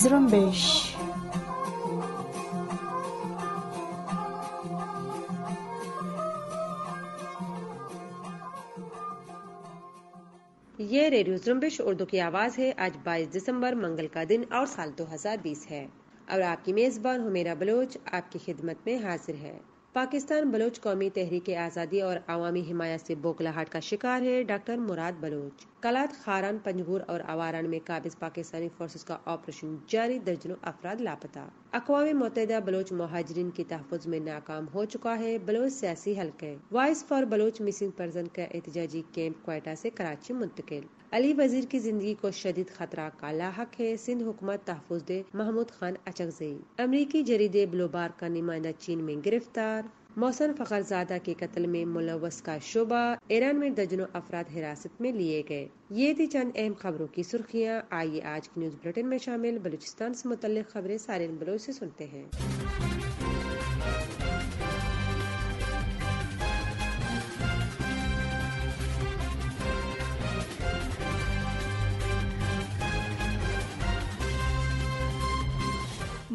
Zrumbish. ये radio जुम्बिश Urdu की आवाज़ है आज 22 दिसंबर मंगल का दिन और साल 2020 है और आपकी मेज़बान हुमेरा बलोच आपकी खिदमत में हाजिर है पाकिस्तान बलोच कौमी तहरीक आज़ादी और अवमी हिमायत से बोखलाहाट का शिकार है डॉक्टर मुराद बलोच कलात खारान पंजगूर और आवारान में काबिज पाकिस्तानी फोर्सेस का ऑपरेशन जारी दर्जनों अफराद लापता अकवा मुतहदा बलोच महाजरीन के तहफ़ में नाकाम हो चुका है बलोच सियासी हल्के voice for Baloch missing person का एहतजाजी कैंप कोयटा ऐसी कराची मुंतकिल अली वजीर की जिंदगी को शदीद खतरा का लाक है सिंध हुकूमत तहफुज महमूद खान अचकजई अमरीकी जरीदे ब्लोबार का नुमाइंदा चीन में गिरफ्तार मौसन फखरजादा के कत्ल में मुलवस का शोबा ईरान में दर्जनों अफराद हिरासत में लिए गए ये थी चंद अहम खबरों की सुर्खियाँ आइए आज की न्यूज बुलेटिन में शामिल बलूचिस्तान से मुतल खबरें सारे बलोच ऐसी सुनते हैं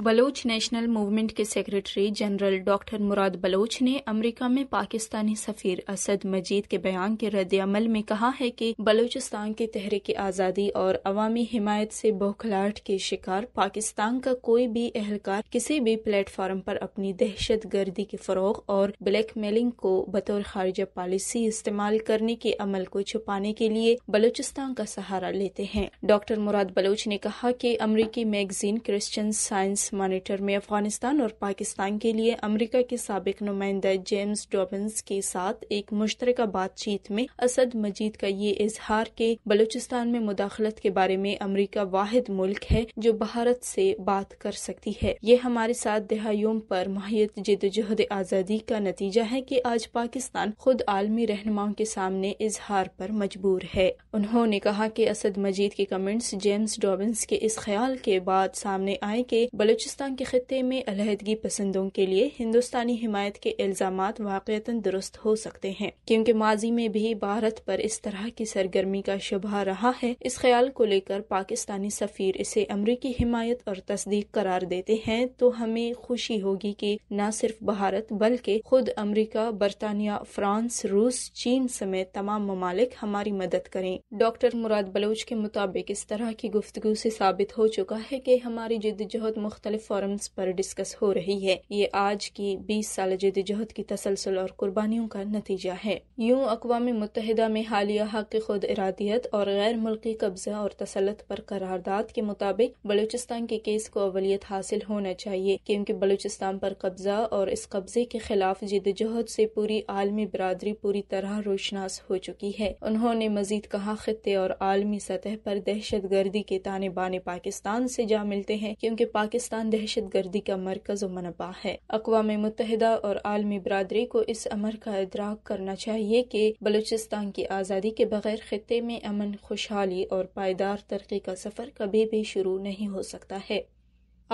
बलोच नेशनल मूवमेंट के secretary general doctor Murad Baloch ने अमेरिका में पाकिस्तानी सफीर असद मजीद के बयान के रद्द अमल में कहा है कि बलूचिस्तान के तहरीक आज़ादी और अवामी हिमायत से बौखलाहट के शिकार पाकिस्तान का कोई भी एहलकार किसी भी प्लेटफार्म पर अपनी दहशत गर्दी के फरोग और ब्लैक मेलिंग को बतौर खारजा पॉलिसी इस्तेमाल करने के अमल को छुपाने के लिए बलूचिस्तान का सहारा लेते हैं डॉक्टर मुराद बलोच ने कहा की अमरीकी मैगजीन क्रिश्चियन साइंस मॉनिटर में अफगानिस्तान और पाकिस्तान के लिए अमरीका के सबक नुमाइंदा जेम्स डॉबिन्स के साथ एक मुश्तर बातचीत में असद मजीद का ये इजहार के बलूचिस्तान में मुदाखलत के बारे में अमरीका वाद मुल्क है जो भारत से बात कर सकती है ये हमारे साथ दहाइयों पर माहियत जदोजहद आज़ादी का नतीजा है की आज पाकिस्तान खुद आलमी रहनुमाओं के सामने इजहार पर मजबूर है उन्होंने कहा की असद मजीद के कमेंट्स जेम्स डॉबिन्स के इस ख्याल के बाद सामने आए कि बलूच बलूचिस्तान के ख़त्े में अलहदगी पसंदों के लिए हिंदुस्तानी हिमायत के इल्ज़ाम वाक़ता दुरुस्त हो सकते हैं क्योंकि माजी में भी भारत पर इस तरह की सरगर्मी का शुबा रहा है इस ख्याल को लेकर पाकिस्तानी सफ़ीर इसे अमरीकी हिमायत और तस्दीक करार देते हैं तो हमें खुशी होगी की न सिर्फ भारत बल्कि खुद अमरीका बरतानिया फ्रांस रूस चीन समेत तमाम ममालिक हमारी मदद करे डॉक्टर मुराद बलोच के मुताबिक इस तरह की गुफ्तु से साबित हो चुका है की हमारी जिद जद्दोजहद मुख्त मुख्तलिफ फॉरम्स पर डिस्कस हो रही है ये आज की बीस साल जदोजहद की तसलसल और कुर्बानियों का नतीजा है यूँ अकवा मुतहदा में हालिया हक खुद इरादियत और गैर मुल्की कब्जा और तसलत पर करारदाद के मुताबिक बलूचिस्तान के केस को अवलियत हासिल होना चाहिए क्योंकि बलूचिस्तान पर कब्जा और इस कब्जे के खिलाफ जदोजहद से पूरी आलमी बरदरी पूरी तरह रोशनास हो चुकी है उन्होंने मजीद कहा खत्े और आलमी सतह पर दहशत गर्दी के ताने बाने पाकिस्तान से जा मिलते हैं क्योंकि पाकिस्तान पाकिस्तान दहशत गर्दी का मरकज व मनबा है अकवा मुतहदा और आलमी बरदरी को इस अमर का इदराक करना चाहिए कि बलूचिस्तान की आज़ादी के बगैर खत्े में अमन खुशहाली और पायदार तरक्की का सफ़र कभी भी शुरू नहीं हो सकता है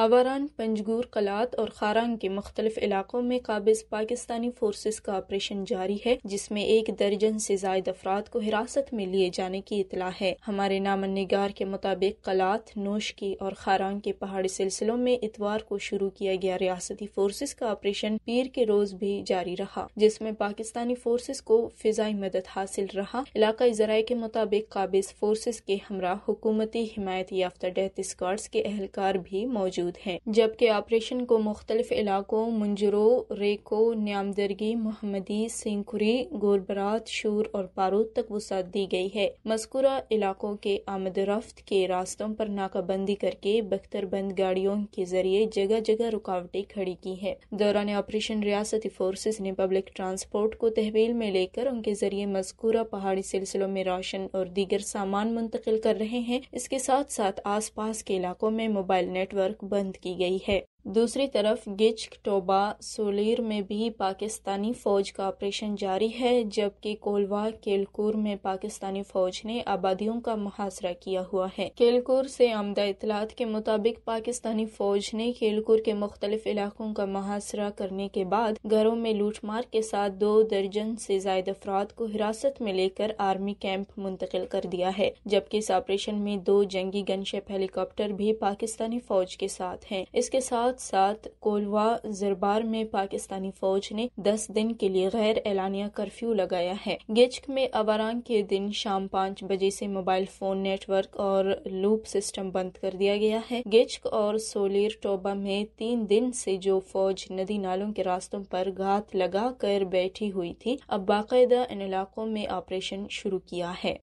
आवारान पंजगूर कलात और खारान के मुख्तलिफ इलाकों में काबिज पाकिस्तानी फोर्सेस का ऑपरेशन जारी है जिसमे एक दर्जन से जायद अफराद को हिरासत में लिए जाने की इतला है हमारे नामन निगार के मुताबिक कलात नोश की और खारान के पहाड़ी सिलसिलों में इतवार को शुरू किया गया रियासती फोर्सेज का ऑपरेशन पीर के रोज भी जारी रहा जिसमे पाकिस्तानी फोर्सेज को फिजाई मदद हासिल रहा इलाकाई जराये के मुताबिक काबिज फोर्सेज के हमरा हुकूमती हिमायत याफ्ता डेथ स्कॉड्स के एहलकार भी मौजूद मौजूद है जबकि ऑपरेशन को मुख्तलिफ इलाकों मुंजरों रेको न्यामदरगी मोहम्मदी सिंकुरी गोरबरात शूर और पारूद तक वसात दी गई है मस्कुरा इलाकों के आमद रफ्त के रास्तों पर नाकाबंदी करके बख्तरबंद गाड़ियों के जरिए जगह जगह रुकावटें खड़ी की है दौरान ऑपरेशन रियासती फोर्सेज ने पब्लिक ट्रांसपोर्ट को तहवील में लेकर उनके जरिए मस्कुरा पहाड़ी सिलसिलों में राशन और दीगर सामान मुंतकिल कर रहे हैं इसके साथ साथ आस पास के इलाकों में मोबाइल नेटवर्क बंद की गई है दूसरी तरफ गिच टोबा सोलिर में भी पाकिस्तानी फ़ौज का ऑपरेशन जारी है जबकि कोलवा केलकुर में पाकिस्तानी फ़ौज ने आबादियों का मुहासरा किया हुआ है केलकुर से आमदा इतलात के मुताबिक पाकिस्तानी फ़ौज ने केलकुर के मुख्तलिफ इलाकों का मुहासरा करने के बाद घरों में लूटमार के साथ दो दर्जन से जायद अफराद को हिरासत में लेकर आर्मी कैंप मुंतकिल कर दिया है जबकि इस ऑपरेशन में दो जंगी गनशेप हेलीकॉप्टर भी पाकिस्तानी फ़ौज के साथ हैं इसके साथ साथ साथ कोलवा जरबार में पाकिस्तानी फौज ने दस दिन के लिए गैर एलानिया कर्फ्यू लगाया है गिचक में अवारांग के दिन शाम पाँच बजे से मोबाइल फोन नेटवर्क और लूप सिस्टम बंद कर दिया गया है गिचक और सोलेर टोबा में तीन दिन से जो फौज नदी नालों के रास्तों पर घात लगा कर बैठी हुई थी अब बाकायदा इन इलाकों में ऑपरेशन शुरू किया है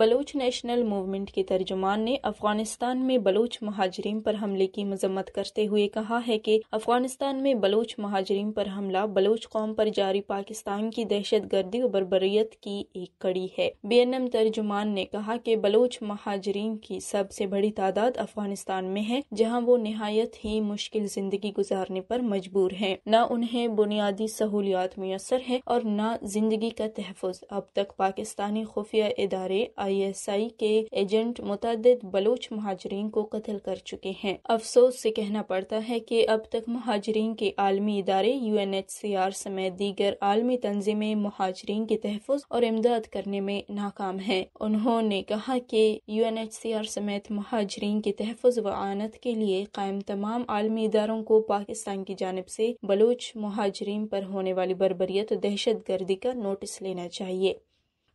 बलोच नेशनल मूवमेंट के तर्जुमान ने अफगानिस्तान में बलोच महाजरीन पर हमले की मजम्मत करते हुए कहा है कि अफगानिस्तान में बलोच महाजरीन पर हमला बलोच कौम पर जारी पाकिस्तान की दहशत गर्दी और बरबरीत की एक कड़ी है बी एन एम तर्जुमान ने कहा कि बलोच महाजरीन की सबसे बड़ी तादाद अफगानिस्तान में है जहाँ वो नहायत ही मुश्किल जिंदगी गुजारने पर मजबूर है न उन्हें बुनियादी सहूलियात मैसर है और न जिंदगी का तहफ़ अब तक पाकिस्तानी खुफिया इदारे आईएसआई के एजेंट मुतद बलोच महाजरीन को कत्ल कर चुके हैं अफसोस से कहना पड़ता है कि अब तक महाजरीन के आलमी इदारे U N H C R समेत दीगर आलमी तंजीमें महाजरीन के तहफ़ और इमदाद करने में नाकाम है उन्होंने कहा की U N H C R समेत महाजरीन के तहफ़ व आनत के लिए कायम तमाम आलमी इदारों को पाकिस्तान की जानब ऐसी बलोच महाजरीन आरोप होने वाली बरबरीत दहशत गर्दी का नोटिस लेना चाहिए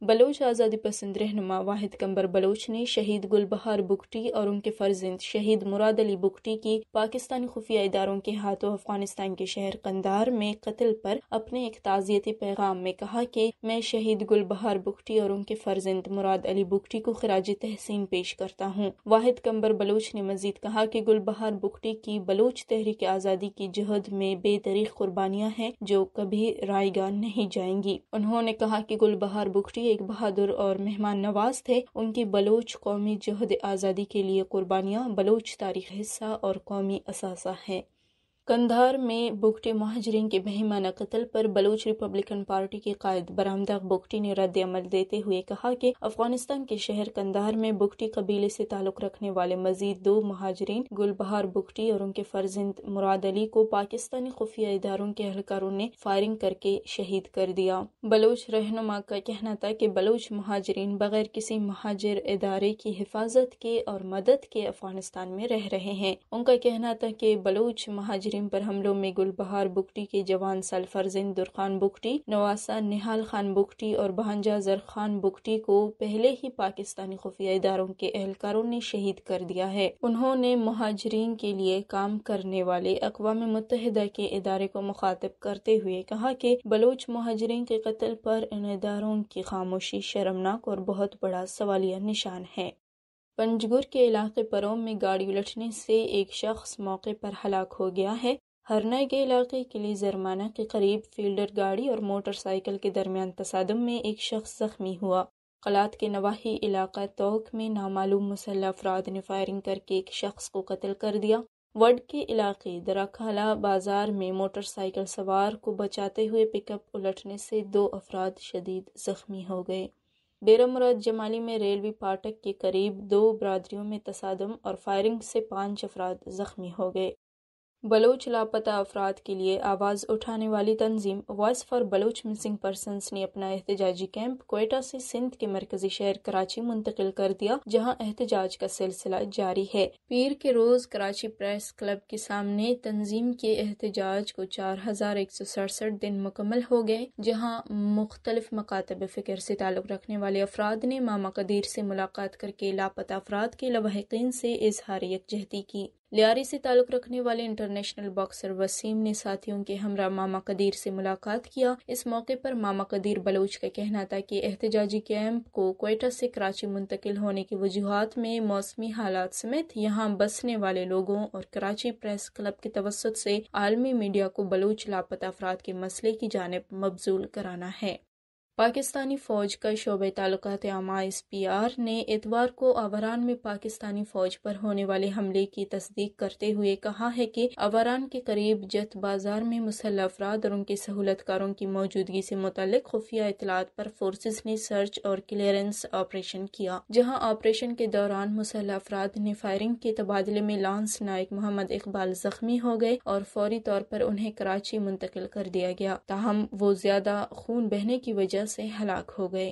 बलोच आज़ादी पसंद रहनुमा वाहिद कंबर बलोच ने शहीद गुलबहार बुगटी और उनके फर्जिंद शहीद मुराद अली बुकटी की पाकिस्तानी खुफिया इदारों के हाथों अफगानिस्तान के शहर कंदार में कत्ल पर अपने एक ताज़ियती पैगाम में कहा कि मैं शहीद गुलबहार बुकटी और उनके फर्जिंद मुराद अली बुकटी को खराज तहसीन पेश करता हूँ वाहिद कंबर बलोच ने मजीद कहा कि गुलबहार बुकटी की बलोच तहरीक आज़ादी की जहद में बेतरीक कुर्बानियाँ हैं जो कभी रायगा नहीं जाएंगी उन्होंने कहा कि गुलबहार बुकटी एक बहादुर और मेहमान नवाज थे उनकी बलोच कौमी जहद आज़ादी के लिए कुर्बानियाँ बलोच तारीख हिस्सा और कौमी असासा है कंधार में बुगटी महाजरीन के बहिमाना कत्ल पर बलूच रिपब्लिकन पार्टी के कायद बरामदा बुगटी ने रद्द अमल देते हुए कहा कि अफगानिस्तान के शहर कंधार में बुगटी कबीले से ताल्लुक रखने वाले मजीद दो महाजरीन गुलबहार बुगटी और उनके फर्जिंद मुराद अली को पाकिस्तानी खुफिया इदारों के अहलकारों ने फायरिंग करके शहीद कर दिया बलूच रहनुमा का कहना था कि बलूच महाजरीन बगैर किसी महाजर इदारे की हिफाजत के और मदद के अफगानिस्तान में रह रहे हैं उनका कहना था कि बलूच महाजरीन टीम पर हमलों में गुलबहार बुकटी के जवान सलफरजिंदुर दुरखान बुकटी नवासा निहाल खान बुकटी और बहंजा जर खान बुकटी को पहले ही पाकिस्तानी खुफिया इदारों के एहलकारों ने शहीद कर दिया है उन्होंने महाजरीन के लिए काम करने वाले अकवा मुतहदा के इदारे को मुखातब करते हुए कहा कि बलोच महाजरीन के कत्ल पर इन इदारों की खामोशी शर्मनाक और बहुत बड़ा सवालिया निशान है पंजगुर के इलाके परोम में गाड़ी उलटने से एक शख्स मौके पर हलाक हो गया है हरना के इलाके के लिए जरमाना के करीब फील्डर गाड़ी और मोटरसाइकिल के दरमियान तसादम में एक शख्स जख्मी हुआ कलात के नवाही इलाका तोक में नामालूम मुसल्ह अफराद ने फायरिंग करके एक शख्स को कत्ल कर दिया वड के इलाके दराखाला बाजार में मोटरसाइकिल सवार को बचाते हुए पिकअप उलटने से दो अफराद शदीद जख्मी हो गए डेरा मुराद जमाली में रेलवे फाटक के करीब दो बरादरियों में तसादम और फायरिंग से पांच अफराद जख्मी हो गए बलोच लापता अफराद के लिए आवाज़ उठाने वाली तंजीम voice for Baloch missing person ने अपना एहतजाजी कैंप कोयटा से सिंध के मरकजी शहर कराची मुंतकिल कर दिया जहां एहतजाज का सिलसिला जारी है पीर के रोज कराची प्रेस क्लब के सामने तंजीम के एहतजाज को चार हजार एक सौ सड़सठ दिन मुकम्मल हो गए जहाँ मुख्तलिफ मकातब फिक्र से ताल्लुक़ रखने वाले अफराद ने मामा कदीर से मुलाकात करके लापता अफराद के लवाहकिन से इजहार यकजहती की लियारी से ताल्लुक रखने वाले इंटरनेशनल बॉक्सर वसीम ने साथियों के हमरा मामा कदीर से मुलाकात किया इस मौके पर मामा कदीर बलोच का कहना था कि एहतजाजी कैंप को कोयटा से कराची मुंतकिल होने की वजूहत में मौसमी हालात समेत यहाँ बसने वाले लोगों और कराची प्रेस क्लब के तवसत से आलमी मीडिया को बलोच लापता अफराद के मसले की जानब मबजूल कराना है पाकिस्तानी फौज का शोब ताल्लुकात आमा एस पी आर ने इतवार को अवरान में पाकिस्तानी फौज पर होने वाले हमले की तस्दीक करते हुए कहा है कि अवरान के करीब जत बाजार में मुसल अफराद और उनके सहूलतकारों की मौजूदगी से मुतल खुफिया इतलात पर फोर्सेज ने सर्च और क्लियरेंस ऑपरेशन किया जहाँ ऑपरेशन के दौरान मुसल अफराद ने फायरिंग के तबादले में लांस नायक मोहम्मद इकबाल जख्मी हो गए और फौरी तौर पर उन्हें कराची मुंतकिल कर दिया गया ताहम वो ज्यादा खून बहने की वजह से हलाक हो गए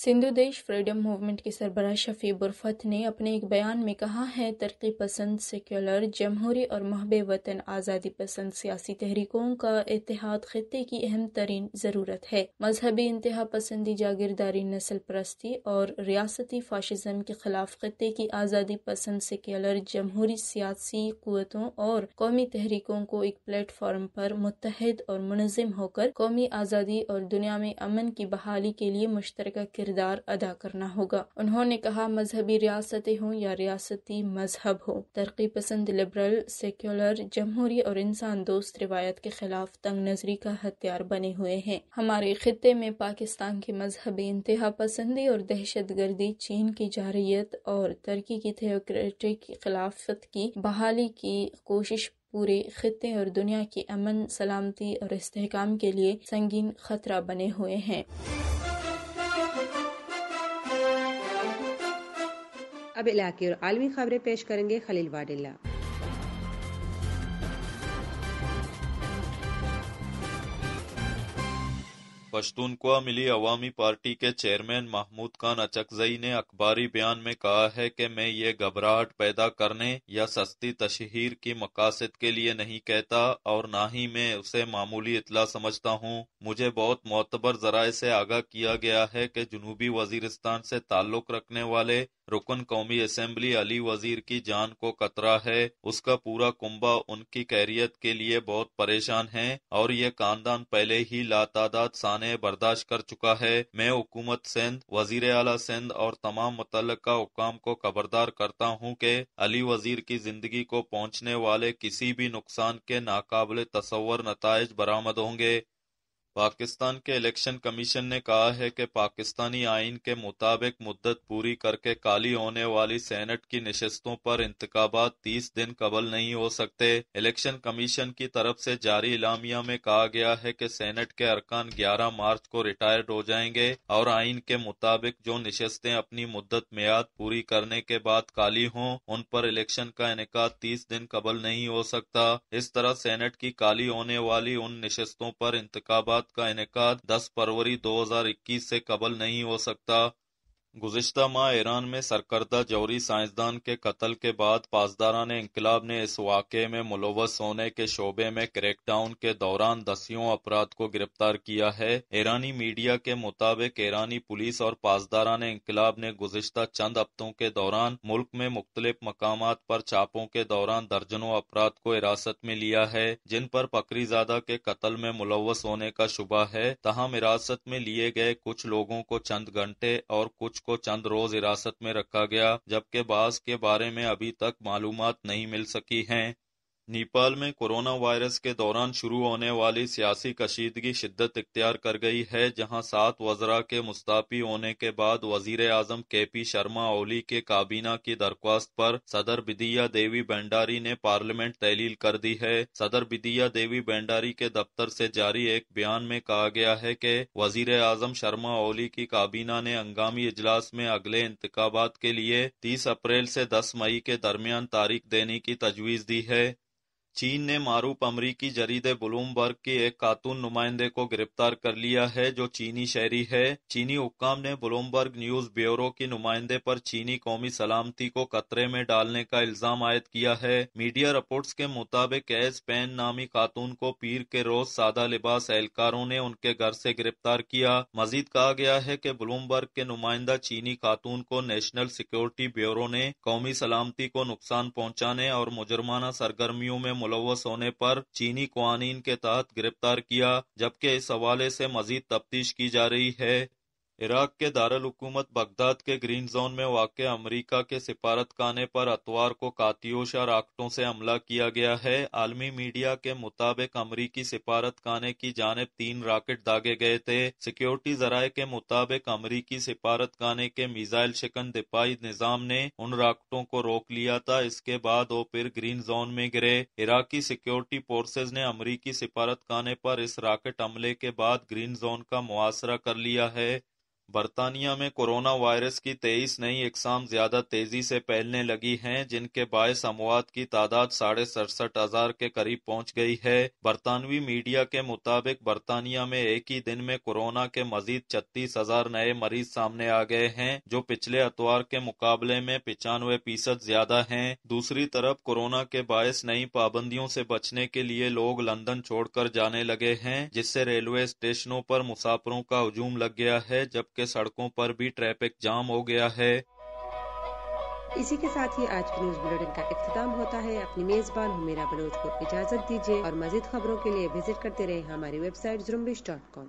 सिंधु देश फ्रीडम मूवमेंट के सरबराह शफी बुरफत ने अपने एक बयान में कहा है तरक्की पसंद सेक्युलर जमहूरी और महब वतन आज़ादी पसंद सियासी तहरीकों का इतिहाद खत्े की अहम तरीन ज़रूरत है मजहबी इंतहा पसंदी जागीरदारी नस्ल परस्ती और रियासती फाशिज़म के खिलाफ खत्े की आज़ादी पसंद सेक्युलर जमहूरी सियासी क़वतों और कौमी तहरीकों को एक प्लेटफार्म पर मुतहद और मुनजम होकर कौमी आज़ादी और दुनिया में अमन की बहाली के लिए मुश्तर किरदार अदा करना होगा उन्होंने कहा मजहबी रियासतें हों या रियासती मजहब हो तरक्की पसंद लिबरल सेक्युलर जमहूरी और इंसान दोस्त रिवायत के खिलाफ तंग नजरी का हथियार बने हुए हैं हमारे खत्े में पाकिस्तान की मजहबी इंतहा पसंदी और दहशत गर्दी चीन की जारहीत और तरक्की की थियोक्रेटिक खिलाफत की बहाली की कोशिश पूरे खत्े और दुनिया की अमन सलामती और इस्तेकाम के लिए संगीन खतरा बने हुए हैं अब इलाके और आलमी खबरें पेश करेंगे खलील वाडिल्ला पश्तूनख्वा मिली अवामी पार्टी के चेयरमैन महमूद खान अचकजई ने अखबारी बयान में कहा है कि मैं ये घबराहट पैदा करने या सस्ती तशहर की मकासद के लिए नहीं कहता और ना ही मैं उसे मामूली इतला समझता हूँ मुझे बहुत मोतबर जराये से आगाह किया गया है कि जनूबी वजीरस्तान से ताल्लुक रखने वाले रुकन कौमी असम्बली अली वजीर की जान को कतरा है उसका पूरा कुंबा उनकी कैरियत के लिए बहुत परेशान है और ये खानदान पहले ही तादाद साने बर्दाश्त कर चुका है मैं हुकूमत सिंध वजीर अला सिंध और तमाम मुतल हुकाम को खबरदार करता हूँ की अली वजीर की जिंदगी को पहुँचने वाले किसी भी नुकसान के नाकबले तस्वर नतज बरामद होंगे पाकिस्तान के इलेक्शन कमीशन ने कहा है कि पाकिस्तानी आइन के मुताबिक मुद्दत पूरी करके काली होने वाली सेनेट की नशस्तों पर इंतबात तीस दिन कबल नहीं हो सकते इलेक्शन कमीशन की तरफ से जारी इलामिया में कहा गया है कि सेनेट के अरकान ग्यारह मार्च को रिटायर्ड हो जाएंगे और आइन के मुताबिक जो नशस्तें अपनी मुद्दत मियाद पूरी करने के बाद काली हों उन पर इलेक्शन का इनका तीस दिन कबल नहीं हो सकता इस तरह सेनेट की काली होने वाली उन नशस्तों पर इंतबात का इनका 10 फरवरी 2021 से कबल नहीं हो सकता गुज़श्ता माह ईरान में सरकर्दा जौहरी साइंसदान के कत्ल के बाद ने इन्कलाब ने इस वाक़े में मुलवस होने के शोबे में क्रैकडाउन के दौरान दसियों अफराद को गिरफ्तार किया है ईरानी मीडिया के मुताबिक ईरानी पुलिस और पासदारान इन्कलाब ने गुजशत चंद हफ्तों के दौरान मुल्क में मुख्तलिफ मकाम पर छापों के दौरान दर्जनों अपराध को हिरासत में लिया है जिन पर पकड़ी पकरीजादा के कत्ल में मुलवस होने का शुबा है तहम हिरासत में लिए गए कुछ लोगों को चंद घंटे और कुछ उसको चंद रोज हिरासत में रखा गया जबकि बास के बारे में अभी तक मालूम नहीं मिल सकी है नेपाल में कोरोना वायरस के दौरान शुरू होने वाली सियासी कशीदगी शिद्दत इख्तियार कर गई है जहां सात वजरा के मुस्ताफी होने के बाद वजीर आजम के पी शर्मा ओली के काबीना की दरख्वास्त पर सदर बिदिया देवी भंडारी ने पार्लियामेंट तहलील कर दी है सदर बिदिया देवी भंडारी के दफ्तर से जारी एक बयान में कहा गया है कि वजीर आजम शर्मा ओली की काबीना ने हंगामी इजलास में अगले इंतबात के लिए तीस अप्रैल से दस मई के दरमियान तारीख देने की तजवीज दी है चीन ने मारूफ अमरीकी जरीदे ब्लूमबर्ग की एक कातून नुमाइंदे को गिरफ्तार कर लिया है जो चीनी शहरी है चीनी हुकाम ने ब्लूमबर्ग न्यूज ब्यूरो की नुमाइंदे पर चीनी कौमी सलामती को खतरे में डालने का इल्जाम आयद किया है मीडिया रिपोर्ट्स के मुताबिक एस पैन नामी खातून को पीर के रोज सादा लिबास एहलकारों ने उनके घर से गिरफ्तार किया मजीद कहा गया है की ब्लूमबर्ग के नुमाइंदा चीनी खातून को नेशनल सिक्योरिटी ब्यूरो ने कौमी सलामती को नुकसान पहुँचाने और मुजुर्माना सरगर्मियों में मुलवस होने पर चीनी कवानीन के तहत गिरफ्तार किया जबकि इस हवाले से मजीद तफ्तीश की जा रही है इराक के दारुलहकूमत बगदाद के ग्रीन जोन में वाक़ अमरीका के खाने पर अतवार को कातियोश और से हमला किया गया है आलमी मीडिया के मुताबिक अमरीकी खाने की जानब तीन राकेट दागे गए थे सिक्योरिटी जराये के मुताबिक अमरीकी खाने के मिजाइल शिकन दिपाही निज़ाम ने उन राकटों को रोक लिया था इसके बाद वो फिर ग्रीन जोन में गिरे इराकी सिक्योरिटी फोर्सेज ने अमरीकी सिफारतखाने पर इस राकेट हमले के बाद ग्रीन जोन का मुआसरा कर लिया है बरतानिया में कोरोना वायरस की तेईस नई इकसाम ज्यादा तेजी से फैलने लगी हैं, जिनके बायस अमवात की तादाद साढ़े सड़सठ हजार के करीब पहुंच गई है बरतानवी मीडिया के मुताबिक बरतानिया में एक ही दिन में कोरोना के मजीद छत्तीस हजार नए मरीज सामने आ गए हैं जो पिछले अतवार के मुकाबले में पिचानवे फीसद ज्यादा है दूसरी तरफ कोरोना के बायस नई पाबंदियों से बचने के लिए लोग लंदन छोड़कर जाने लगे है जिससे रेलवे स्टेशनों पर मुसाफरों का हजूम लग गया है जबकि के सड़कों पर भी ट्रैफिक जाम हो गया है इसी के साथ ही आज न्यूज बुलेटिन का इख्तिताम होता है अपनी मेजबान हुमेरा बलोच को इजाजत दीजिए और मजीद खबरों के लिए विजिट करते रहे हमारी वेबसाइट जुम्बिश डॉट कॉम